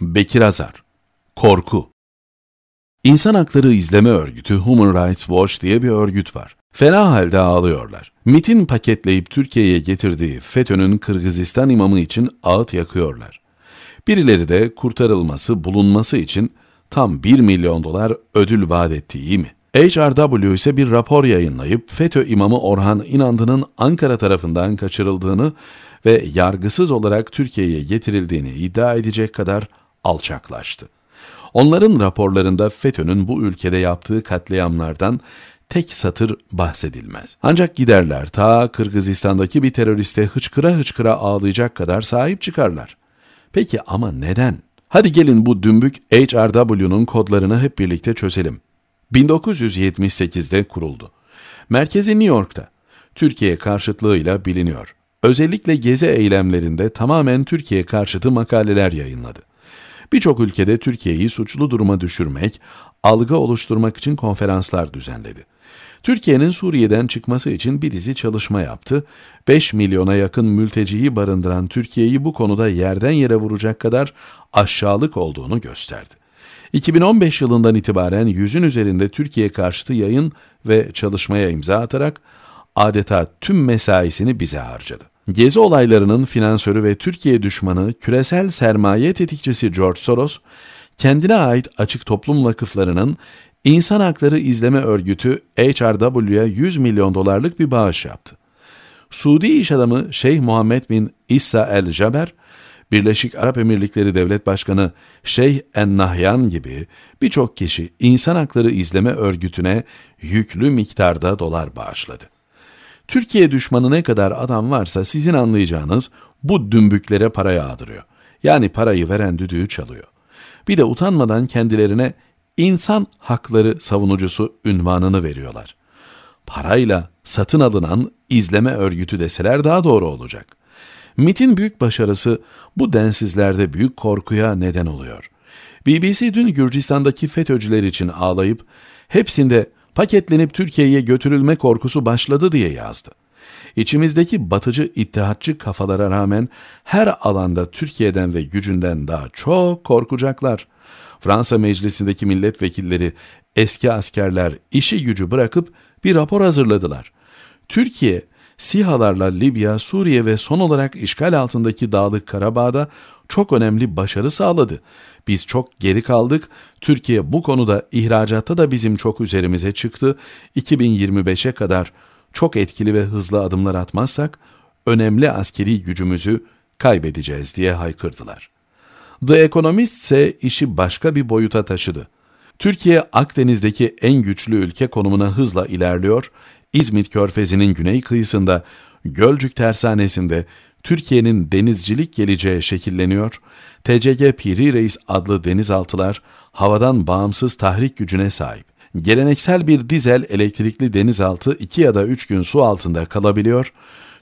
Bekir Azar Korku İnsan Hakları İzleme Örgütü Human Rights Watch diye bir örgüt var. Fena halde ağlıyorlar. MIT'in paketleyip Türkiye'ye getirdiği FETÖ'nün Kırgızistan imamı için ağıt yakıyorlar. Birileri de kurtarılması, bulunması için tam 1 milyon dolar ödül vaat etti iyi mi? HRW ise bir rapor yayınlayıp FETÖ imamı Orhan İnandı'nın Ankara tarafından kaçırıldığını ve yargısız olarak Türkiye'ye getirildiğini iddia edecek kadar alçaklaştı. Onların raporlarında FETÖ'nün bu ülkede yaptığı katliamlardan tek satır bahsedilmez. Ancak giderler ta Kırgızistan'daki bir teröriste hıçkıra hıçkıra ağlayacak kadar sahip çıkarlar. Peki ama neden? Hadi gelin bu dümbük HRW'nun kodlarını hep birlikte çözelim. 1978'de kuruldu. Merkezi New York'ta. Türkiye karşıtlığıyla biliniyor. Özellikle gezi eylemlerinde tamamen Türkiye karşıtı makaleler yayınladı. Birçok ülkede Türkiye'yi suçlu duruma düşürmek, algı oluşturmak için konferanslar düzenledi. Türkiye'nin Suriye'den çıkması için bir dizi çalışma yaptı. 5 milyona yakın mülteciyi barındıran Türkiye'yi bu konuda yerden yere vuracak kadar aşağılık olduğunu gösterdi. 2015 yılından itibaren yüzün üzerinde Türkiye karşıtı yayın ve çalışmaya imza atarak adeta tüm mesaisini bize harcadı. Gezi olaylarının finansörü ve Türkiye düşmanı küresel sermaye tetikçisi George Soros, kendine ait açık toplum vakıflarının İnsan Hakları İzleme Örgütü (HRW)'ya 100 milyon dolarlık bir bağış yaptı. Suudi iş adamı Şeyh Muhammed bin İssa El Jaber, Birleşik Arap Emirlikleri Devlet Başkanı Şeyh En Nahyan gibi birçok kişi İnsan Hakları İzleme Örgütü'ne yüklü miktarda dolar bağışladı. Türkiye düşmanı ne kadar adam varsa sizin anlayacağınız bu dümbüklere para yağdırıyor. Yani parayı veren düdüğü çalıyor. Bir de utanmadan kendilerine insan hakları savunucusu ünvanını veriyorlar. Parayla satın alınan izleme örgütü deseler daha doğru olacak. MIT'in büyük başarısı bu densizlerde büyük korkuya neden oluyor. BBC dün Gürcistan'daki FETÖ'cüler için ağlayıp hepsinde paketlenip Türkiye'ye götürülme korkusu başladı diye yazdı. İçimizdeki batıcı ittihatçı kafalara rağmen her alanda Türkiye'den ve gücünden daha çok korkacaklar. Fransa meclisindeki milletvekilleri eski askerler işi gücü bırakıp bir rapor hazırladılar. Türkiye, SİHA'larla Libya, Suriye ve son olarak işgal altındaki Dağlık Karabağ'da çok önemli başarı sağladı. Biz çok geri kaldık. Türkiye bu konuda ihracatta da bizim çok üzerimize çıktı. 2025'e kadar çok etkili ve hızlı adımlar atmazsak önemli askeri gücümüzü kaybedeceğiz diye haykırdılar. The Economist ise işi başka bir boyuta taşıdı. Türkiye Akdeniz'deki en güçlü ülke konumuna hızla ilerliyor. İzmit Körfezi'nin güney kıyısında Gölcük Tersanesi'nde Türkiye'nin denizcilik geleceği şekilleniyor, TCG Piri Reis adlı denizaltılar havadan bağımsız tahrik gücüne sahip. Geleneksel bir dizel elektrikli denizaltı 2 ya da 3 gün su altında kalabiliyor,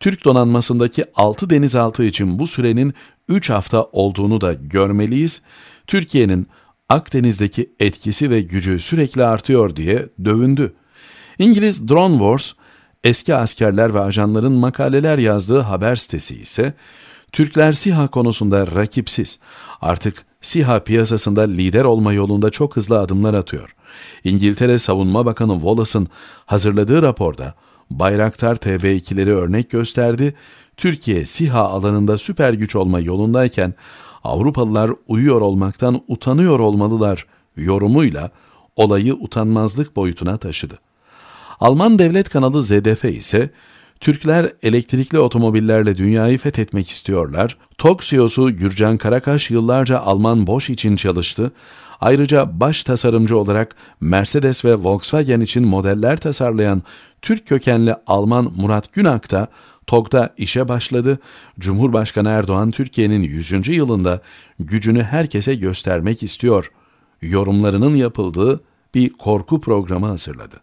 Türk donanmasındaki 6 denizaltı için bu sürenin 3 hafta olduğunu da görmeliyiz. Türkiye'nin Akdeniz'deki etkisi ve gücü sürekli artıyor diye dövündü. İngiliz Drone Wars Eski askerler ve ajanların makaleler yazdığı haber sitesi ise Türkler SİHA konusunda rakipsiz. Artık SİHA piyasasında lider olma yolunda çok hızlı adımlar atıyor. İngiltere Savunma Bakanı Wallace'ın hazırladığı raporda Bayraktar TB2'leri örnek gösterdi. Türkiye SİHA alanında süper güç olma yolundayken Avrupalılar uyuyor olmaktan utanıyor olmalılar yorumuyla olayı utanmazlık boyutuna taşıdı. Alman devlet kanalı ZDF ise Türkler elektrikli otomobillerle dünyayı fethetmek istiyorlar. TOG CEO'su Gürcan Karakaş yıllarca Alman Bosch için çalıştı. Ayrıca baş tasarımcı olarak Mercedes ve Volkswagen için modeller tasarlayan Türk kökenli Alman Murat Günak da TOG'da işe başladı. Cumhurbaşkanı Erdoğan Türkiye'nin 100. yılında gücünü herkese göstermek istiyor. Yorumlarının yapıldığı bir korku programı hazırladı.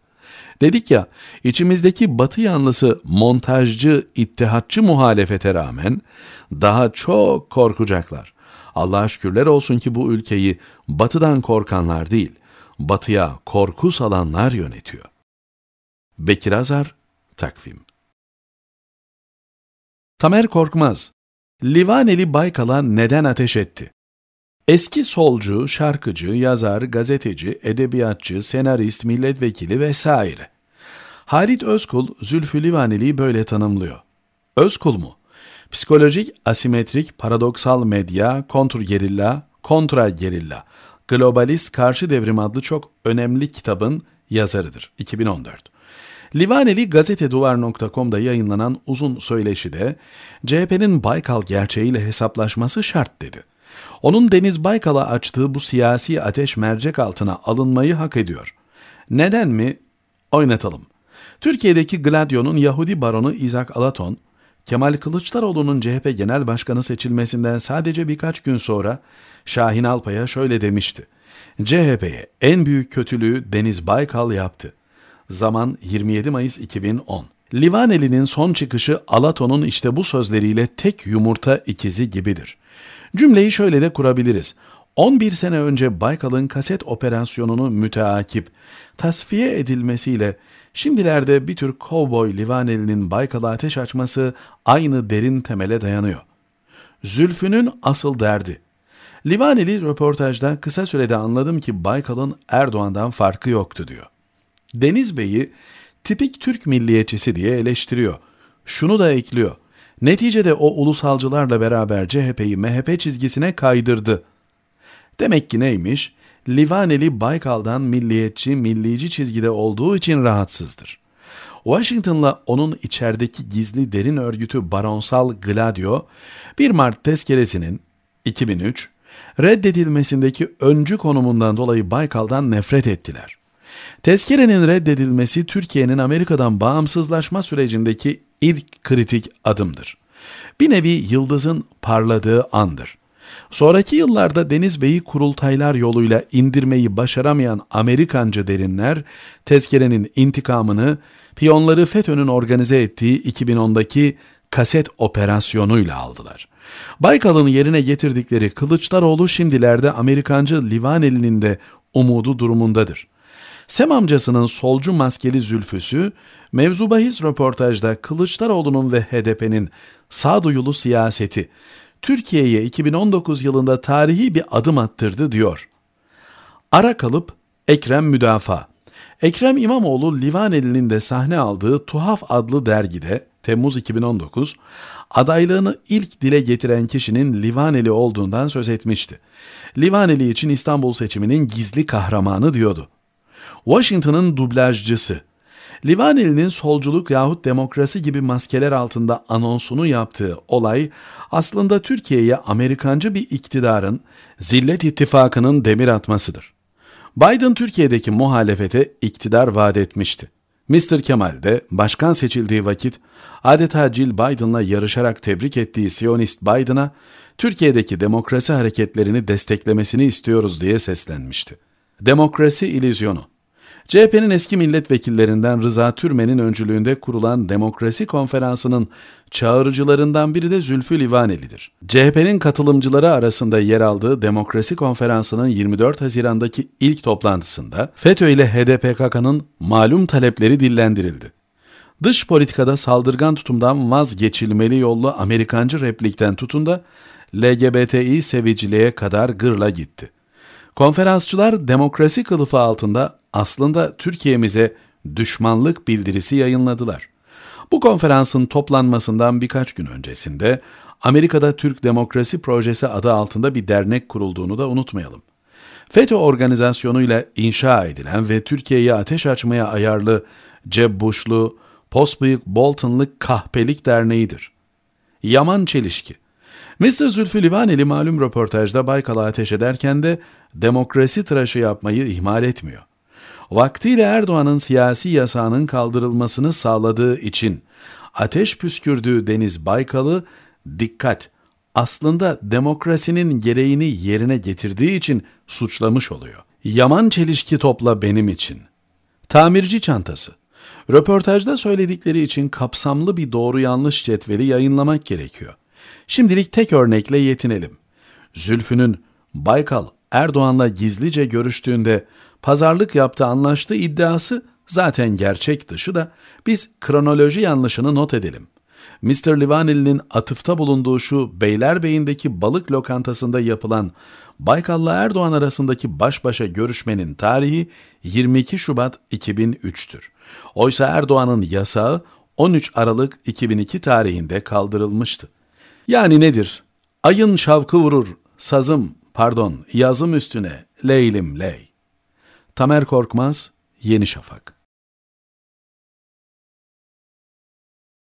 Dedik ya, içimizdeki batı yanlısı montajcı, ittihatçı muhalefete rağmen daha çok korkacaklar. Allah'a şükürler olsun ki bu ülkeyi batıdan korkanlar değil, batıya korku salanlar yönetiyor. Bekir Azar, Takvim Tamer Korkmaz, Livaneli Baykal'a neden ateş etti? Eski solcu, şarkıcı, yazar, gazeteci, edebiyatçı, senarist, milletvekili vesaire. Halit Özkul, Zülfü Livaneli'yi böyle tanımlıyor. Özkul mu? Psikolojik, asimetrik, paradoksal medya, kontrgerilla, kontra gerilla, Globalist Karşı Devrim adlı çok önemli kitabın yazarıdır. 2014. Livaneli gazeteduvar.com'da yayınlanan uzun söyleşide CHP'nin Baykal gerçeğiyle hesaplaşması şart dedi. Onun Deniz Baykal'a açtığı bu siyasi ateş mercek altına alınmayı hak ediyor. Neden mi? Oynatalım. Türkiye'deki Gladio'nun Yahudi baronu İzak Alaton, Kemal Kılıçdaroğlu'nun CHP Genel Başkanı seçilmesinden sadece birkaç gün sonra Şahin Alpay'a şöyle demişti. CHP'ye en büyük kötülüğü Deniz Baykal yaptı. Zaman 27 Mayıs 2010. Livaneli'nin son çıkışı Alaton'un işte bu sözleriyle tek yumurta ikizi gibidir. Cümleyi şöyle de kurabiliriz. 11 sene önce Baykal'ın kaset operasyonunu müteakip, tasfiye edilmesiyle şimdilerde bir tür kovboy Livaneli'nin Baykal'a ateş açması aynı derin temele dayanıyor. Zülfü'nün asıl derdi. Livaneli röportajdan kısa sürede anladım ki Baykal'ın Erdoğan'dan farkı yoktu diyor. Deniz Bey'i tipik Türk milliyetçisi diye eleştiriyor. Şunu da ekliyor. Neticede o ulusalcılarla beraber CHP'yi MHP çizgisine kaydırdı. Demek ki neymiş? Livaneli Baykal'dan milliyetçi, millici çizgide olduğu için rahatsızdır. Washington'la onun içerideki gizli derin örgütü Baronsal Gladio, 1 Mart tezkeresinin 2003 reddedilmesindeki öncü konumundan dolayı Baykal'dan nefret ettiler. Tezkerenin reddedilmesi Türkiye'nin Amerika'dan bağımsızlaşma sürecindeki ilk kritik adımdır. Bir nevi yıldızın parladığı andır. Sonraki yıllarda Deniz Bey'i kurultaylar yoluyla indirmeyi başaramayan Amerikancı derinler, tezkerenin intikamını piyonları FETÖ'nün organize ettiği 2010'daki kaset operasyonuyla aldılar. Baykal'ın yerine getirdikleri Kılıçdaroğlu şimdilerde Amerikancı Livaneli'nin de umudu durumundadır. Sem amcasının solcu maskeli zülfüsü, mevzubahis bahis röportajda Kılıçdaroğlu'nun ve HDP'nin sağduyulu siyaseti, Türkiye'ye 2019 yılında tarihi bir adım attırdı diyor. Ara kalıp Ekrem Müdafaa Ekrem İmamoğlu Livaneli'nin de sahne aldığı Tuhaf adlı dergide Temmuz 2019 adaylığını ilk dile getiren kişinin Livaneli olduğundan söz etmişti. Livaneli için İstanbul seçiminin gizli kahramanı diyordu. Washington'ın dublajcısı Livaneli'nin solculuk yahut demokrasi gibi maskeler altında anonsunu yaptığı olay aslında Türkiye'ye Amerikancı bir iktidarın zillet ittifakının demir atmasıdır. Biden Türkiye'deki muhalefete iktidar vaat etmişti. Mr. Kemal de başkan seçildiği vakit adeta Jill Biden'la yarışarak tebrik ettiği Siyonist Biden'a Türkiye'deki demokrasi hareketlerini desteklemesini istiyoruz diye seslenmişti. Demokrasi İllüzyonu CHP'nin eski milletvekillerinden Rıza Türmen'in öncülüğünde kurulan Demokrasi Konferansı'nın çağrıcılarından biri de Zülfü Livaneli'dir. CHP'nin katılımcıları arasında yer aldığı Demokrasi Konferansı'nın 24 Haziran'daki ilk toplantısında FETÖ ile HDPKK'nın malum talepleri dillendirildi. Dış politikada saldırgan tutumdan vazgeçilmeli yollu Amerikancı replikten tutun da LGBTİ seviciliğe kadar gırla gitti. Konferansçılar demokrasi kılıfı altında aslında Türkiye'mize düşmanlık bildirisi yayınladılar. Bu konferansın toplanmasından birkaç gün öncesinde Amerika'da Türk Demokrasi Projesi adı altında bir dernek kurulduğunu da unutmayalım. FETÖ organizasyonuyla inşa edilen ve Türkiye'ye ateş açmaya ayarlı Jeb Bush'lu, posbıyık Bolton'lı kahpelik derneğidir. Yaman çelişki. Mr. Zülfü Livaneli malum röportajda Baykal'a ateş ederken de demokrasi tıraşı yapmayı ihmal etmiyor. Vaktiyle Erdoğan'ın siyasi yasağının kaldırılmasını sağladığı için ateş püskürdüğü Deniz Baykal'ı dikkat aslında demokrasinin gereğini yerine getirdiği için suçlamış oluyor. Yaman çelişki topla benim için. Tamirci çantası. Röportajda söyledikleri için kapsamlı bir doğru yanlış cetveli yayınlamak gerekiyor. Şimdilik tek örnekle yetinelim. Zülfü'nün Baykal Erdoğan'la gizlice görüştüğünde pazarlık yaptığı anlaştığı iddiası zaten gerçek dışı da biz kronoloji yanlışını not edelim. Mr. Livaneli'nin atıfta bulunduğu şu Beylerbeyi'ndeki balık lokantasında yapılan Baykal'la Erdoğan arasındaki baş başa görüşmenin tarihi 22 Şubat 2003'tür. Oysa Erdoğan'ın yasağı 13 Aralık 2002 tarihinde kaldırılmıştı. Yani nedir? Ayın şavkı vurur, sazım, pardon, yazım üstüne, leylim ley. Tamer Korkmaz, Yeni Şafak